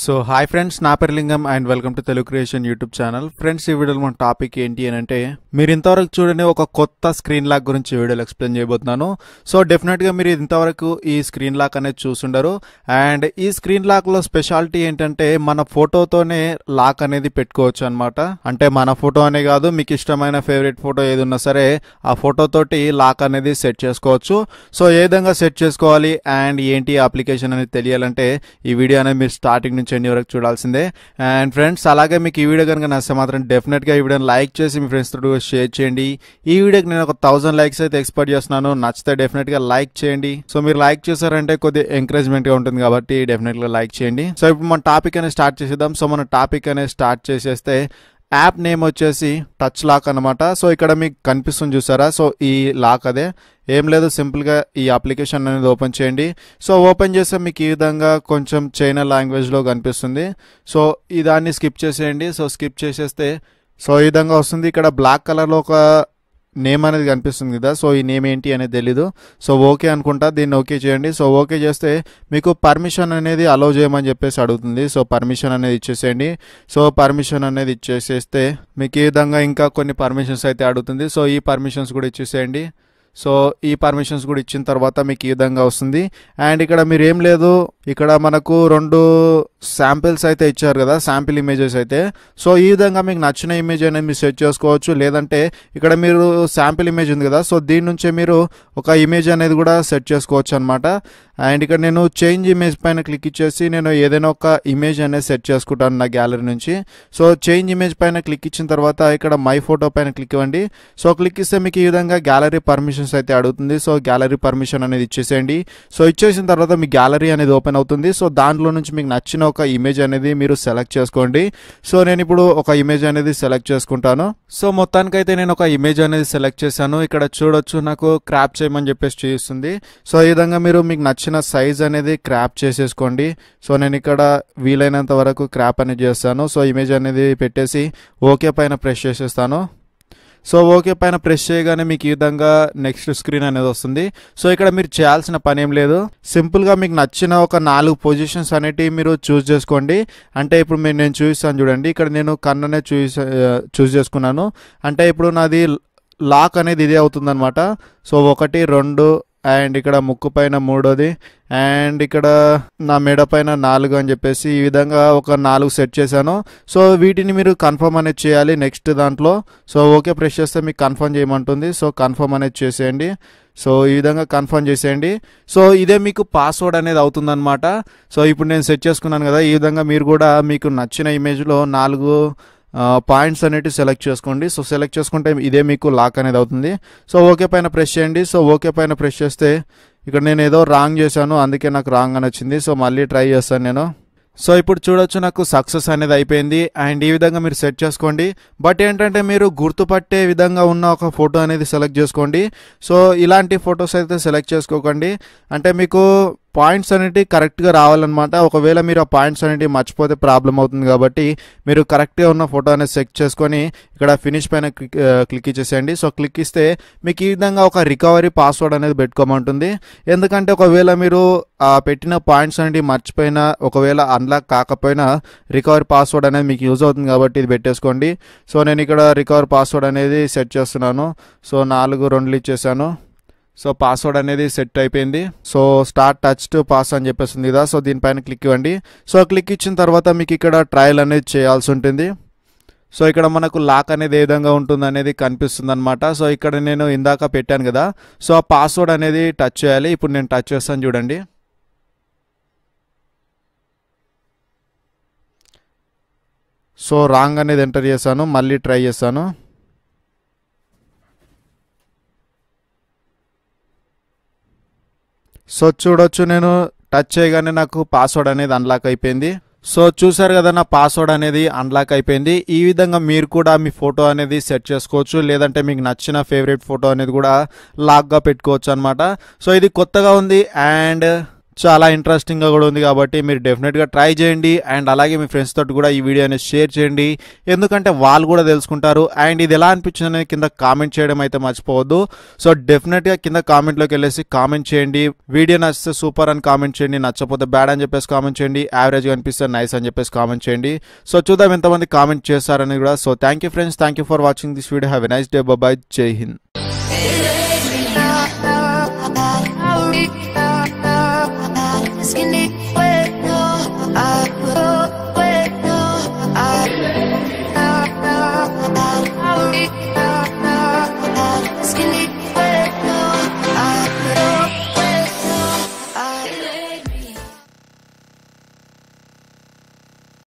so hi friends నా పేరు Lingam and welcome to Telugu creation YouTube channel friends ఈ వీడియోలో మన టాపిక్ ఏంటి అని అంటే మీరు ఇంతవరకు చూడని ఒక కొత్త స్క్రీన్ లాక్ గురించి వీడియోలు ఎక్స్ప్లెయిన్ చేయబోతున్నాను సో డెఫినెట్గా మీరు ఇంతవరకు ఈ స్క్రీన్ లాక్ అనేది చూసుండరు అండ్ ఈ స్క్రీన్ లాక్లో స్పెషాలిటీ ఏంటంటే మన ఫోటోతోనే లాక్ అనేది పెట్టుకోవచ్చు అనమాట అంటే మన ఫోటో అనే కాదు మీకు ఇష్టమైన ఫేవరెట్ ఫోటో ఏది ఉన్నా సరే ఆ ఫోటోతోటి లాక్ అనేది సెట్ చేసుకోవచ్చు సో ఏ విధంగా సెట్ చేసుకోవాలి అండ్ ఏంటి అప్లికేషన్ అనేది తెలియాలంటే ఈ వీడియో అనేది మీరు స్టార్టింగ్ నుంచి ఎన్ని వరకు చూడాల్సిందే అండ్ ఫ్రెండ్స్ అలాగే మీకు ఈ వీడియో కనుక నచ్చే మాత్రం డెఫినెట్గా ఈ వీడియోని లైక్ చేసి మీ ఫ్రెండ్స్ తోటి షేర్ చేయండి ఈ వీడియోకి నేను ఒక థౌసండ్ లైక్స్ అయితే ఎక్స్పెక్ట్ చేస్తున్నాను నచ్చితే డెఫినెట్గా లైక్ చేయండి సో మీరు లైక్ చేశారంటే కొద్దిగా ఎంకరేజ్మెంట్గా ఉంటుంది కాబట్టి డెఫినెట్గా లైక్ చేయండి సో ఇప్పుడు మన టాపిక్ అనేది స్టార్ట్ చేసేద్దాం సో మన టాపిక్ అనేది స్టార్ట్ చేసేస్తే యాప్ నేమ్ వచ్చేసి టచ్ లాక్ అనమాట సో ఇక్కడ మీకు కనిపిస్తుంది చూసారా సో ఈ లాక్ అదే ఏం లేదు సింపుల్గా ఈ అప్లికేషన్ అనేది ఓపెన్ చేయండి సో ఓపెన్ చేస్తే మీకు ఈ విధంగా కొంచెం చైనా లాంగ్వేజ్లో కనిపిస్తుంది సో ఈ దాన్ని స్కిప్ చేసేయండి సో స్కిప్ చేసేస్తే సో ఈ విధంగా వస్తుంది ఇక్కడ బ్లాక్ కలర్లో ఒక నేమ్ అనేది కనిపిస్తుంది కదా సో ఈ నేమ్ ఏంటి అనేది తెలీదు సో ఓకే అనుకుంటా దీన్ని ఓకే చేయండి సో ఓకే చేస్తే మీకు పర్మిషన్ అనేది అలౌ చేయమని చెప్పేసి అడుగుతుంది సో పర్మిషన్ అనేది ఇచ్చేసేయండి సో పర్మిషన్ అనేది ఇచ్చేసేస్తే మీకు ఈ విధంగా ఇంకా కొన్ని పర్మిషన్స్ అయితే అడుగుతుంది సో ఈ పర్మిషన్స్ కూడా ఇచ్చేసేయండి సో ఈ పర్మిషన్స్ కూడా ఇచ్చిన తర్వాత మీకు ఈ విధంగా వస్తుంది అండ్ ఇక్కడ మీరు ఏం లేదు ఇక్కడ మనకు రెండు శాంపిల్స్ అయితే ఇచ్చారు కదా శాంపిల్ ఇమేజెస్ అయితే సో ఈ విధంగా మీకు నచ్చిన ఇమేజ్ అనేది మీరు సెట్ చేసుకోవచ్చు లేదంటే ఇక్కడ మీరు శాంపిల్ ఇమేజ్ ఉంది కదా సో దీని నుంచే మీరు ఒక ఇమేజ్ అనేది కూడా సెట్ చేసుకోవచ్చు అనమాట అండ్ ఇక్కడ నేను చేంజ్ ఇమేజ్ పైన క్లిక్ ఇచ్చేసి నేను ఏదైనా ఒక ఇమేజ్ అనేది సెట్ చేసుకుంటాను నా గ్యాలరీ నుంచి సో చేంజ్ ఇమేజ్ పైన క్లిక్ ఇచ్చిన తర్వాత ఇక్కడ మై ఫోటో పైన క్లిక్ ఇవ్వండి సో క్లిక్ ఇస్తే మీకు ఈ విధంగా గ్యాలరీ పర్మిషన్స్ అయితే అడుగుతుంది సో గ్యాలరీ పర్మిషన్ అనేది ఇచ్చేసేయండి సో ఇచ్చేసిన తర్వాత మీ గ్యాలరీ అనేది ఓపెన్ అవుతుంది సో దాంట్లో నుంచి మీకు నచ్చిన ఒక ఇమేజ్ అనేది మీరు సెలెక్ట్ చేసుకోండి సో నేను ఇప్పుడు ఒక ఇమేజ్ అనేది సెలెక్ట్ చేసుకుంటాను సో మొత్తానికైతే నేను ఒక ఇమేజ్ అనేది సెలెక్ట్ చేశాను ఇక్కడ చూడొచ్చు నాకు క్రాప్ చేయమని చెప్పేసి చూపిస్తుంది సో ఈ విధంగా మీరు మీకు నచ్చిన సైజ్ అనేది క్రాప్ చేసేసుకోండి సో నేను ఇక్కడ వీలైనంత వరకు క్రాప్ అనేది చేస్తాను సో ఇమేజ్ అనేది పెట్టేసి ఓకే పైన ప్రెస్ చేసేస్తాను సో ఓకే పైన ప్రెస్ చేయగానే మీకు ఈ విధంగా నెక్స్ట్ స్క్రీన్ అనేది వస్తుంది సో ఇక్కడ మీరు చేయాల్సిన పని ఏం లేదు సింపుల్గా మీకు నచ్చిన ఒక నాలుగు పొజిషన్స్ అనేటివి మీరు చూస్ చేసుకోండి అంటే ఇప్పుడు మీరు నేను చూపిస్తాను చూడండి ఇక్కడ నేను కన్ననే చూసి చూస్ చేసుకున్నాను అంటే ఇప్పుడు నాది లాక్ అనేది ఇదే అవుతుందన్నమాట సో ఒకటి రెండు అండ్ ఇక్కడ ముక్కు పైన మూడోది అండ్ ఇక్కడ నా మెడ పైన నాలుగు అని చెప్పేసి ఈ విధంగా ఒక నాలుగు సెట్ చేశాను సో వీటిని మీరు కన్ఫర్మ్ అనేది చేయాలి నెక్స్ట్ దాంట్లో సో ఓకే ప్రెస్ చేస్తే మీకు కన్ఫర్మ్ చేయమంటుంది సో కన్ఫర్మ్ అనేది చేసేయండి సో ఈ విధంగా కన్ఫర్మ్ చేసేయండి సో ఇదే మీకు పాస్వర్డ్ అనేది అవుతుందన్నమాట సో ఇప్పుడు నేను సెట్ చేసుకున్నాను కదా ఈ విధంగా మీరు కూడా మీకు నచ్చిన ఇమేజ్లో నాలుగు పాయింట్స్ అనేటివి సెలెక్ట్ చేసుకోండి సో సెలెక్ట్ చేసుకుంటే ఇదే మీకు లాక్ అనేది అవుతుంది సో ఓకే పైన ప్రెస్ చేయండి సో ఓకే పైన ప్రెస్ చేస్తే ఇక్కడ నేను ఏదో రాంగ్ చేశాను అందుకే నాకు రాంగ్ అని వచ్చింది సో మళ్ళీ ట్రై చేస్తాను నేను సో ఇప్పుడు చూడొచ్చు నాకు సక్సెస్ అనేది అయిపోయింది అండ్ ఈ విధంగా మీరు సెట్ చేసుకోండి బట్ ఏంటంటే మీరు గుర్తుపట్టే విధంగా ఉన్న ఒక ఫోటో అనేది సెలెక్ట్ చేసుకోండి సో ఇలాంటి ఫొటోస్ అయితే సెలెక్ట్ చేసుకోకండి అంటే మీకు పాయింట్స్ అనేవి కరెక్ట్గా రావాలన్నమాట ఒకవేళ మీరు ఆ పాయింట్స్ అనేవి మర్చిపోతే ప్రాబ్లం అవుతుంది కాబట్టి మీరు కరెక్ట్గా ఉన్న ఫోటో అనేది సెట్ చేసుకొని ఇక్కడ ఫినిష్ పైన క్లిక్ ఇచ్చేసేయండి సో క్లిక్ ఇస్తే మీకు ఈ విధంగా ఒక రికవరీ పాస్వర్డ్ అనేది పెట్టుకోమంటుంది ఎందుకంటే ఒకవేళ మీరు పెట్టిన పాయింట్స్ అనేవి మర్చిపోయినా ఒకవేళ అన్లాక్ కాకపోయినా రికవరీ పాస్వర్డ్ అనేది మీకు యూజ్ అవుతుంది కాబట్టి ఇది పెట్టేసుకోండి సో నేను ఇక్కడ రికవరీ పాస్వర్డ్ అనేది సెట్ చేస్తున్నాను సో నాలుగు రెండులు ఇచ్చేసాను సో పాస్వర్డ్ అనేది సెట్ అయిపోయింది so start touch to pass అని చెప్పేస్తుంది కదా సో దీనిపైన క్లిక్ ఇవ్వండి సో క్లిక్ ఇచ్చిన తర్వాత మీకు ఇక్కడ ట్రయల్ అనేది చేయాల్సి ఉంటుంది సో ఇక్కడ మనకు లాక్ అనేది ఏ విధంగా ఉంటుంది అనేది కనిపిస్తుంది అనమాట సో ఇక్కడ నేను ఇందాక పెట్టాను కదా సో ఆ పాస్వర్డ్ అనేది టచ్ చేయాలి ఇప్పుడు నేను టచ్ చేస్తాను చూడండి సో రాంగ్ అనేది ఎంటర్ చేశాను మళ్ళీ ట్రై చేస్తాను సో చూడొచ్చు నేను టచ్ చేయగానే నాకు పాస్వర్డ్ అనేది అన్లాక్ అయిపోయింది సో చూసారు కదా నా పాస్వర్డ్ అనేది అన్లాక్ అయిపోయింది ఈ విధంగా మీరు కూడా మీ ఫోటో అనేది సెట్ చేసుకోవచ్చు లేదంటే మీకు నచ్చిన ఫేవరెట్ ఫోటో అనేది కూడా లాక్గా పెట్టుకోవచ్చు అనమాట సో ఇది కొత్తగా ఉంది అండ్ చాలా ఇంట్రెస్టింగ్గా కూడా ఉంది కాబట్టి మీరు డెఫినెట్గా ట్రై చేయండి అండ్ అలాగే మీ ఫ్రెండ్స్ తోటి కూడా ఈ వీడియోని షేర్ చేయండి ఎందుకంటే వాళ్ళు కూడా తెలుసుకుంటారు అండ్ ఇది ఎలా అనిపించిందని కింద కామెంట్ చేయడం అయితే మర్చిపోవద్దు సో డెఫినెట్గా కింద కామెంట్లోకి వెళ్ళేసి కామెంట్ చేయండి వీడియో నచ్చితే సూపర్ అని కామెంట్ చేయండి నచ్చపోతే బ్యాడ్ అని చెప్పేసి కామెంట్ చేయండి యావరేజ్గా అనిపిస్తే నైస్ అని చెప్పేసి కామెంట్ చేయండి సో చూద్దాం ఎంతమంది కామెంట్ చేస్తారని కూడా so thank you friends thank you for watching this video have a nice day bye జై హింద్